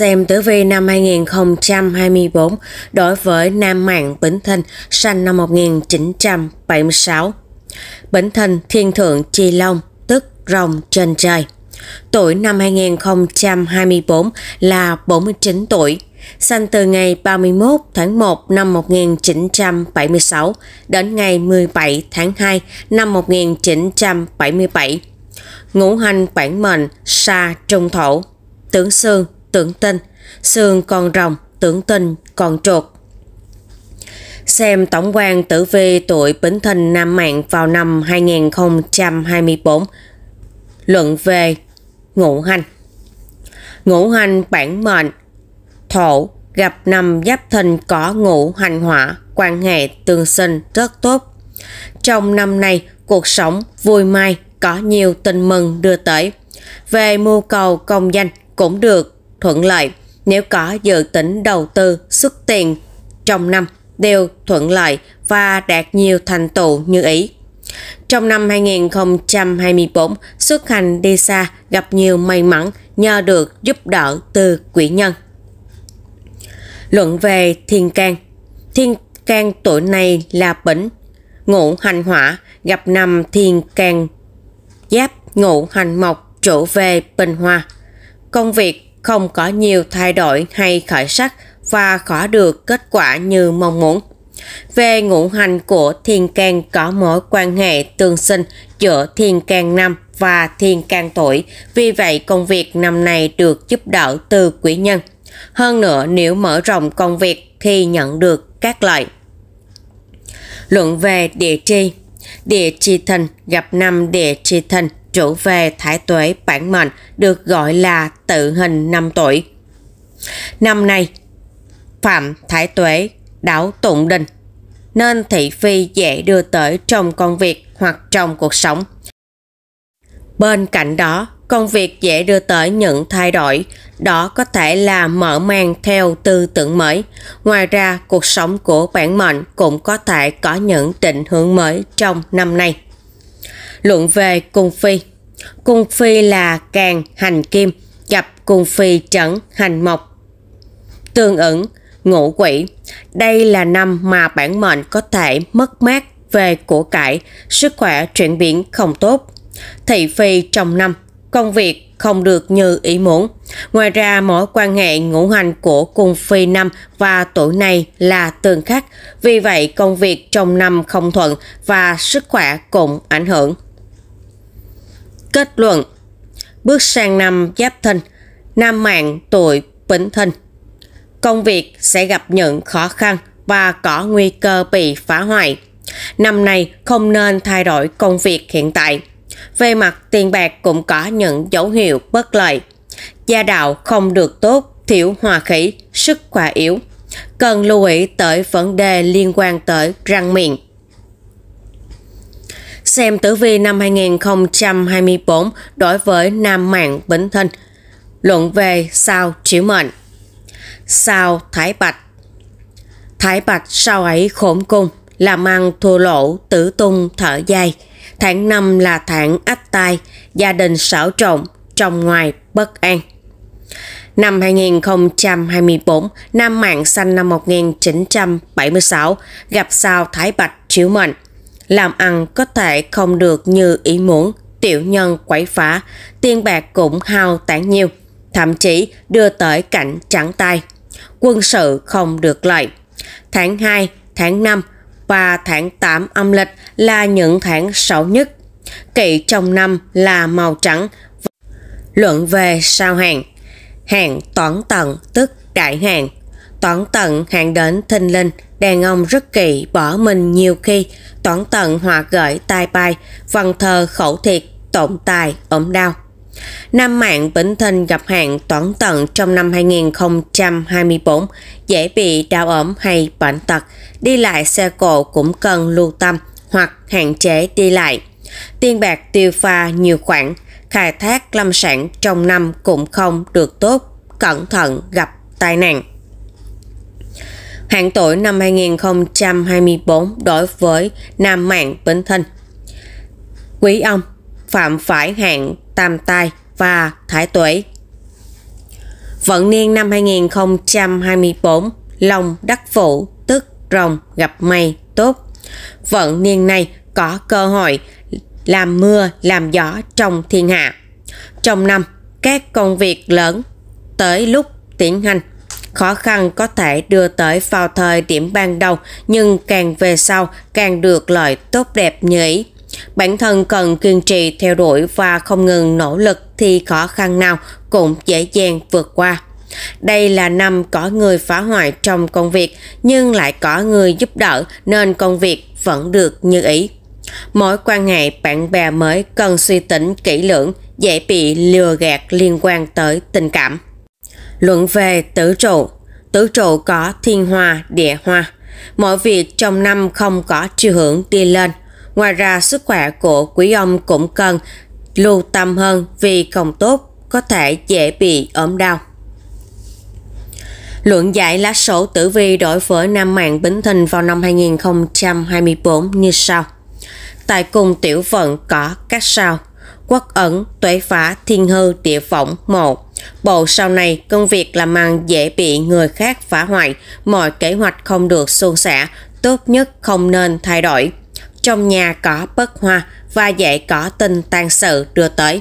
xem tử vi năm 2024 đối với nam mạng Bính Thìn sinh năm 1976. Bính Thìn thiên thượng chi long tức rồng trên trời. Tuổi năm 2024 là 49 tuổi, sanh từ ngày 31 tháng 1 năm 1976 đến ngày 17 tháng 2 năm 1977. Ngũ hành bản mệnh sa trung thổ, tướng xương tưởng tinh, xương còn rồng, tưởng tinh còn trột. Xem tổng quan tử vi tuổi Bính Thìn Nam Mạng vào năm 2024. Luận về ngũ hành. Ngũ hành bản mệnh thổ gặp năm giáp thìn có ngũ hành hỏa, quan hệ tương sinh rất tốt. Trong năm này cuộc sống vui mai có nhiều tin mừng đưa tới. Về mưu cầu công danh cũng được thuận lợi. Nếu có dự tính đầu tư xuất tiền trong năm đều thuận lợi và đạt nhiều thành tựu như ý. Trong năm 2024, xuất hành đi xa gặp nhiều may mắn nhờ được giúp đỡ từ quỷ nhân. Luận về thiên can Thiên can tuổi này là bỉnh, ngũ hành hỏa, gặp năm thiên can giáp, ngũ hành mộc, trụ về bình hòa Công việc không có nhiều thay đổi hay khởi sắc và khó được kết quả như mong muốn. Về ngũ hành của thiên can có mối quan hệ tương sinh giữa thiên can năm và thiên can tuổi, vì vậy công việc năm này được giúp đỡ từ quý nhân. Hơn nữa nếu mở rộng công việc thì nhận được các lợi. Luận về địa chi Địa chi thìn gặp năm địa chi thìn trụ về thải tuệ bản mệnh được gọi là tự hình năm tuổi. Năm nay, Phạm Thái Tuế đảo Tụng Đình nên thị phi dễ đưa tới trong công việc hoặc trong cuộc sống. Bên cạnh đó, công việc dễ đưa tới những thay đổi, đó có thể là mở mang theo tư tưởng mới. Ngoài ra, cuộc sống của bản mệnh cũng có thể có những định hướng mới trong năm nay luận về cung phi. Cung phi là càng hành kim, gặp cung phi trẫn hành mộc. Tương ứng, ngũ quỷ. Đây là năm mà bản mệnh có thể mất mát về của cải, sức khỏe chuyển biến không tốt. Thị phi trong năm, công việc không được như ý muốn. Ngoài ra, mối quan hệ ngũ hành của cung phi năm và tuổi này là tương khắc, vì vậy công việc trong năm không thuận và sức khỏe cũng ảnh hưởng. Kết luận Bước sang năm Giáp Thìn, Nam Mạng tuổi Bính Thìn. Công việc sẽ gặp những khó khăn và có nguy cơ bị phá hoại. Năm nay không nên thay đổi công việc hiện tại. Về mặt tiền bạc cũng có những dấu hiệu bất lợi. Gia đạo không được tốt, thiểu hòa khí, sức khỏe yếu. Cần lưu ý tới vấn đề liên quan tới răng miệng xem tử vi năm 2024 đối với nam mạng Bính thân Luận về sao chiếu mệnh. Sao Thái Bạch. Thái Bạch sau ấy khổn cung, làm ăn thua lỗ, tử tung thở dài. Tháng năm là tháng ách tai, gia đình xảo trộn, trong ngoài bất an. Năm 2024, Nam Mạng sanh năm 1976, gặp sao Thái Bạch chiếu mệnh – làm ăn có thể không được như ý muốn, tiểu nhân quấy phá, tiền bạc cũng hao tản nhiều, thậm chí đưa tới cảnh trắng tay. Quân sự không được lợi. Tháng 2, tháng 5 và tháng 8 âm lịch là những tháng xấu nhất. Kỵ trong năm là màu trắng. Luận về sao hàng. Hàng toán tận tức đại hàng Toản tận hạn đến thình linh, đàn ông rất kỵ bỏ mình nhiều khi, toản tận họa gợi tai bay, văn thờ khẩu thiệt, tổn tài, ổn đau. Nam mạng Vĩnh Thịnh gặp hạn toản tận trong năm 2024, dễ bị đau ốm hay bệnh tật, đi lại xe cộ cũng cần lưu tâm hoặc hạn chế đi lại. Tiền bạc tiêu pha nhiều khoản, khai thác lâm sản trong năm cũng không được tốt, cẩn thận gặp tai nạn hạn tuổi năm 2024 đối với Nam Mạng Vĩnh thân Quý ông phạm phải hạn tam tai và thải tuổi. Vận niên năm 2024, Long đắc phụ tức rồng gặp mây tốt. Vận niên này có cơ hội làm mưa, làm gió trong thiên hạ. Trong năm, các công việc lớn tới lúc tiến hành khó khăn có thể đưa tới vào thời điểm ban đầu nhưng càng về sau càng được lợi tốt đẹp như ý. Bản thân cần kiên trì theo đuổi và không ngừng nỗ lực thì khó khăn nào cũng dễ dàng vượt qua. Đây là năm có người phá hoại trong công việc nhưng lại có người giúp đỡ nên công việc vẫn được như ý. Mối quan hệ bạn bè mới cần suy tính kỹ lưỡng, dễ bị lừa gạt liên quan tới tình cảm. Luận về tử trụ, tử trụ có thiên hoa, địa hoa. Mọi việc trong năm không có chiều hướng đi lên. Ngoài ra sức khỏe của quý ông cũng cần lưu tâm hơn vì không tốt có thể dễ bị ốm đau. Luận giải lá sổ tử vi đổi với Nam Mạng Bính Thìn vào năm 2024 như sau. Tại cùng tiểu vận có các sao. Quốc ẩn, tuệ phá, thiên hư, địa phỏng, một. Bộ sau này công việc làm ăn dễ bị người khác phá hoại, mọi kế hoạch không được suôn sẻ, tốt nhất không nên thay đổi. Trong nhà có bất hoa và dễ có tin tan sự đưa tới.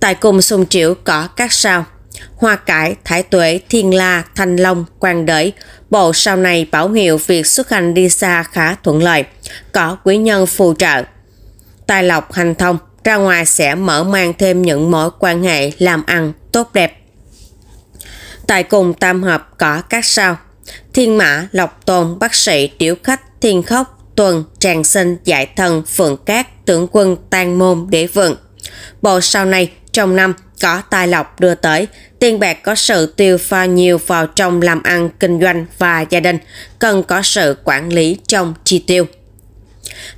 Tại cùng xung triệu có các sao Hoa cải, thái tuế thiên la, thanh long, quan đới. Bộ sau này bảo hiệu việc xuất hành đi xa khá thuận lợi, có quý nhân phù trợ. Tài lộc hành thông, ra ngoài sẽ mở mang thêm những mối quan hệ làm ăn tốt đẹp. Tại cùng tam hợp có các sao. Thiên mã, lộc Tồn, bác sĩ, Tiểu khách, thiên khốc, tuần, tràng sinh, giải thần, phượng cát, tướng quân, tan môn, đế vượng. Bộ sau này, trong năm, có tài lộc đưa tới, tiền bạc có sự tiêu pha nhiều vào trong làm ăn, kinh doanh và gia đình, cần có sự quản lý trong chi tiêu.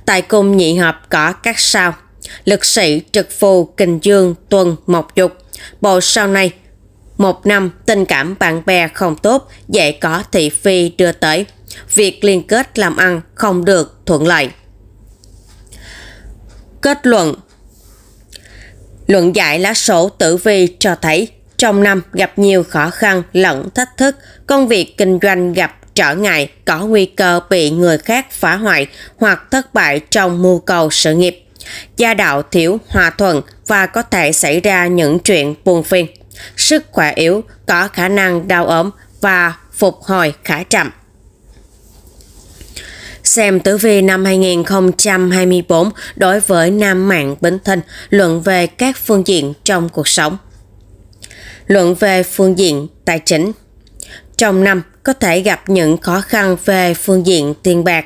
Tại cung nhị hợp có các sao lực sĩ trực phù kình dương tuần mộc dục. Bộ sau này, một năm tình cảm bạn bè không tốt, dễ có thị phi đưa tới. Việc liên kết làm ăn không được thuận lợi. Kết luận Luận giải lá sổ tử vi cho thấy trong năm gặp nhiều khó khăn lẫn thách thức, công việc kinh doanh gặp trở ngại, có nguy cơ bị người khác phá hoại hoặc thất bại trong mưu cầu sự nghiệp. Gia đạo thiếu hòa thuận và có thể xảy ra những chuyện buồn phiền. Sức khỏe yếu, có khả năng đau ốm và phục hồi khá chậm. Xem tử vi năm 2024 đối với nam mạng Bính thân luận về các phương diện trong cuộc sống. Luận về phương diện tài chính. Trong năm có thể gặp những khó khăn về phương diện tiền bạc.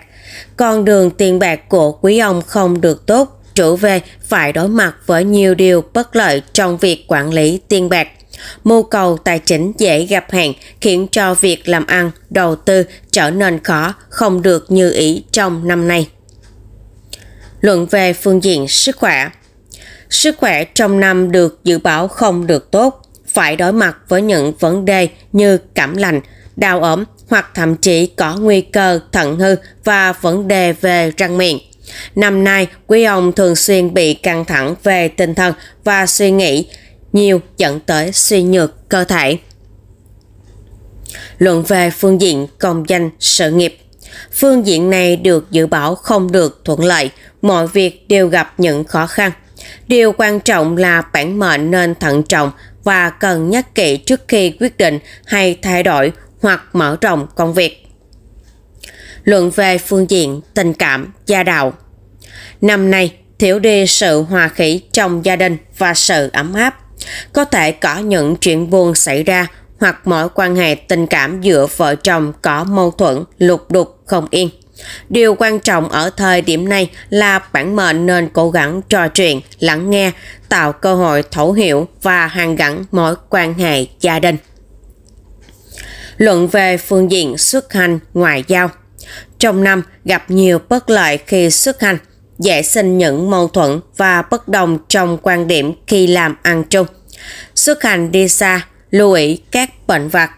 Con đường tiền bạc của quý ông không được tốt trụ về phải đối mặt với nhiều điều bất lợi trong việc quản lý tiền bạc. Mưu cầu tài chính dễ gặp hạn khiến cho việc làm ăn, đầu tư trở nên khó, không được như ý trong năm nay. Luận về phương diện sức khỏe Sức khỏe trong năm được dự báo không được tốt, phải đối mặt với những vấn đề như cảm lạnh, đau ốm hoặc thậm chí có nguy cơ thận hư và vấn đề về răng miệng. Năm nay, quý ông thường xuyên bị căng thẳng về tinh thần và suy nghĩ nhiều dẫn tới suy nhược cơ thể. Luận về phương diện công danh sự nghiệp Phương diện này được dự báo không được thuận lợi, mọi việc đều gặp những khó khăn. Điều quan trọng là bản mệnh nên thận trọng và cần nhắc kỹ trước khi quyết định hay thay đổi hoặc mở rộng công việc luận về phương diện tình cảm, gia đạo. Năm nay, thiểu đi sự hòa khí trong gia đình và sự ấm áp. Có thể có những chuyện buồn xảy ra hoặc mối quan hệ tình cảm giữa vợ chồng có mâu thuẫn, lục đục, không yên. Điều quan trọng ở thời điểm này là bản mệnh nên cố gắng trò chuyện, lắng nghe, tạo cơ hội thấu hiểu và hàn gắn mối quan hệ gia đình. Luận về phương diện xuất hành ngoại giao – trong năm gặp nhiều bất lợi khi xuất hành, dễ sinh những mâu thuẫn và bất đồng trong quan điểm khi làm ăn chung. Xuất hành đi xa, lưu ý các bệnh vật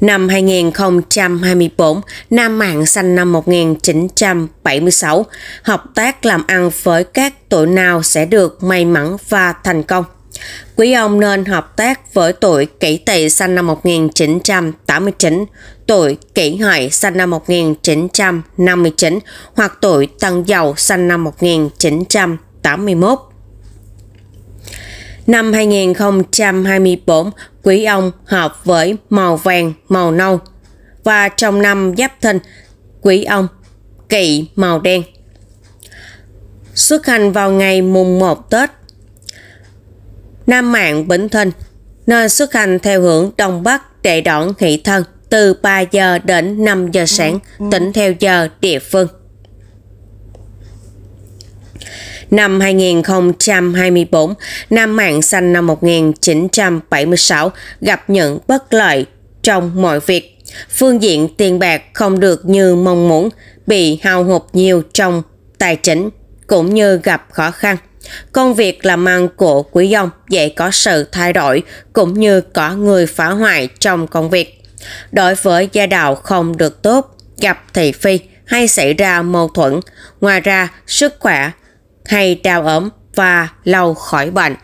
Năm 2024, Nam Mạng sanh năm 1976, hợp tác làm ăn với các tuổi nào sẽ được may mắn và thành công quý ông nên hợp tác với tuổi kỷ tỵ sinh năm 1989, tuổi kỷ hợi sinh năm 1959 hoặc tuổi tân dậu sinh năm 1981. Năm 2024, quý ông hợp với màu vàng, màu nâu và trong năm giáp thìn, quý ông kỵ màu đen. Xuất hành vào ngày mùng 1 Tết Nam mạng Vĩnh Thịnh nên xuất hành theo hướng Đông Bắc để đón hỷ thân từ 3 giờ đến 5 giờ sáng, tính theo giờ địa phương. Năm 2024, Nam Mạng sanh năm 1976 gặp những bất lợi trong mọi việc. Phương diện tiền bạc không được như mong muốn, bị hao hụt nhiều trong tài chính cũng như gặp khó khăn. Công việc làm ăn của quý dòng dễ có sự thay đổi cũng như có người phá hoại trong công việc. Đối với gia đạo không được tốt, gặp thị phi hay xảy ra mâu thuẫn, ngoài ra sức khỏe hay đau ốm và lâu khỏi bệnh